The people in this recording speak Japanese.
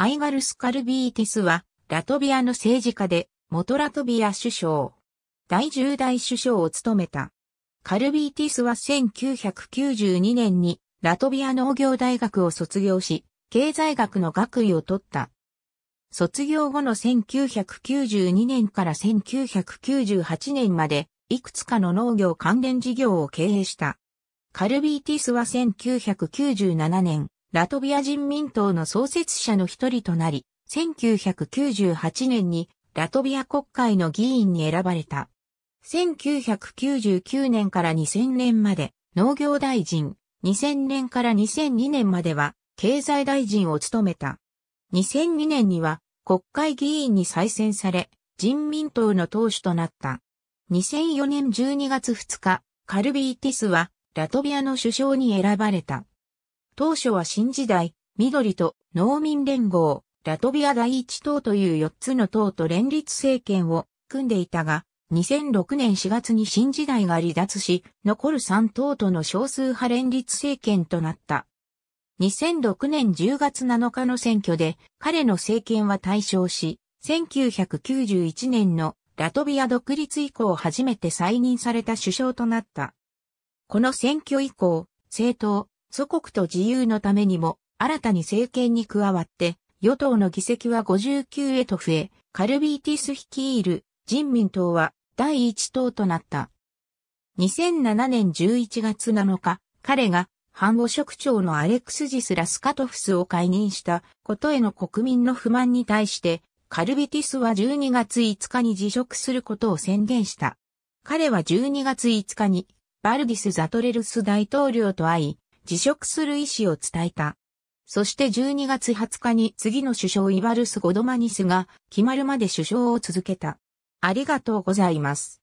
アイガルス・カルビーティスは、ラトビアの政治家で、元ラトビア首相、第10代首相を務めた。カルビーティスは1992年に、ラトビア農業大学を卒業し、経済学の学位を取った。卒業後の1992年から1998年まで、いくつかの農業関連事業を経営した。カルビーティスは1997年、ラトビア人民党の創設者の一人となり、1998年にラトビア国会の議員に選ばれた。1999年から2000年まで農業大臣、2000年から2002年までは経済大臣を務めた。2002年には国会議員に再選され、人民党の党首となった。2004年12月2日、カルビーティスはラトビアの首相に選ばれた。当初は新時代、緑と農民連合、ラトビア第一党という4つの党と連立政権を組んでいたが、2006年4月に新時代が離脱し、残る3党との少数派連立政権となった。2006年10月7日の選挙で彼の政権は対象し、1991年のラトビア独立以降初めて再任された首相となった。この選挙以降、政党、祖国と自由のためにも、新たに政権に加わって、与党の議席は59へと増え、カルビーティス率いる人民党は第一党となった。2007年11月7日、彼が反汚職長のアレクスジス・ラスカトフスを解任したことへの国民の不満に対して、カルビティスは12月5日に辞職することを宣言した。彼は12月5日にバルディス・ザトレルス大統領と会い、辞職する意思を伝えた。そして12月20日に次の首相イバルス・ゴドマニスが決まるまで首相を続けた。ありがとうございます。